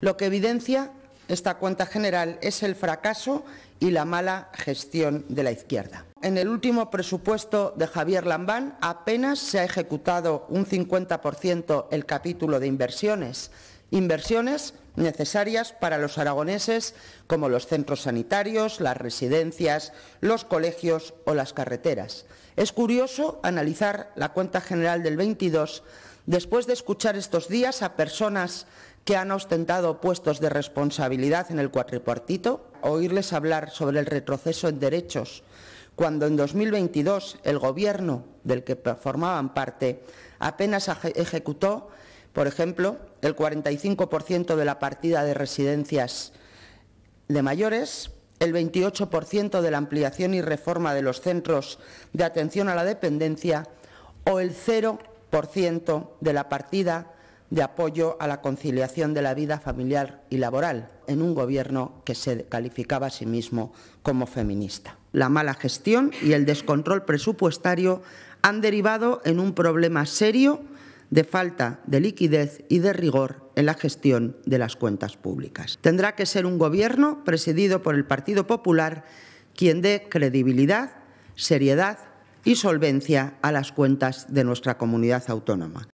Lo que evidencia esta cuenta general es el fracaso y la mala gestión de la izquierda. En el último presupuesto de Javier Lambán apenas se ha ejecutado un 50% el capítulo de inversiones, inversiones necesarias para los aragoneses como los centros sanitarios, las residencias, los colegios o las carreteras. Es curioso analizar la cuenta general del 22 después de escuchar estos días a personas que han ostentado puestos de responsabilidad en el cuatripartito, oírles hablar sobre el retroceso en derechos, cuando en 2022 el Gobierno del que formaban parte apenas ejecutó, por ejemplo, el 45% de la partida de residencias de mayores, el 28% de la ampliación y reforma de los centros de atención a la dependencia o el 0% de la partida de apoyo a la conciliación de la vida familiar y laboral en un gobierno que se calificaba a sí mismo como feminista. La mala gestión y el descontrol presupuestario han derivado en un problema serio de falta de liquidez y de rigor en la gestión de las cuentas públicas. Tendrá que ser un gobierno presidido por el Partido Popular quien dé credibilidad, seriedad y solvencia a las cuentas de nuestra comunidad autónoma.